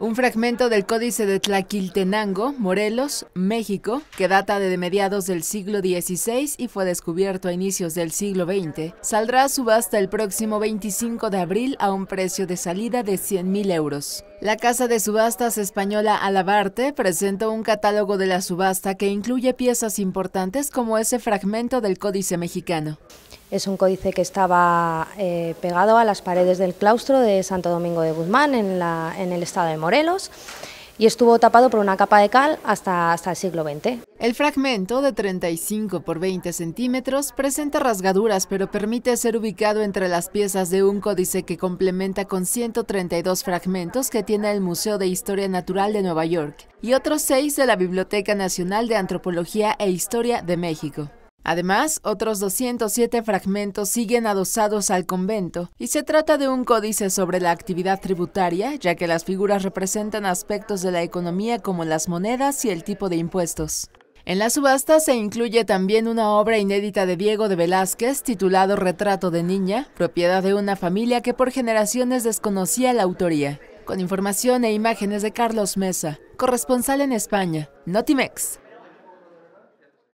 Un fragmento del Códice de Tlaquiltenango, Morelos, México, que data de mediados del siglo XVI y fue descubierto a inicios del siglo XX, saldrá a subasta el próximo 25 de abril a un precio de salida de 100.000 euros. La casa de subastas española Alabarte presentó un catálogo de la subasta que incluye piezas importantes como ese fragmento del Códice mexicano. Es un códice que estaba eh, pegado a las paredes del claustro de Santo Domingo de Guzmán, en, el estado de Morelos, y estuvo tapado por una capa de cal hasta, hasta el siglo XX. El fragmento, de 35 por 20 centímetros, presenta rasgaduras, pero permite ser ubicado entre las piezas de un códice que complementa con 132 fragmentos que tiene el Museo de Historia Natural de Nueva York y otros seis de la Biblioteca Nacional de Antropología e Historia de México. Además, otros 207 fragmentos siguen adosados al convento y se trata de un códice sobre la actividad tributaria, ya que las figuras representan aspectos de la economía como las monedas y el tipo de impuestos. En la subasta se incluye también una obra inédita de Diego de Velázquez titulado Retrato de Niña, propiedad de una familia que por generaciones desconocía la autoría. Con información e imágenes de Carlos Mesa, corresponsal en España, Notimex.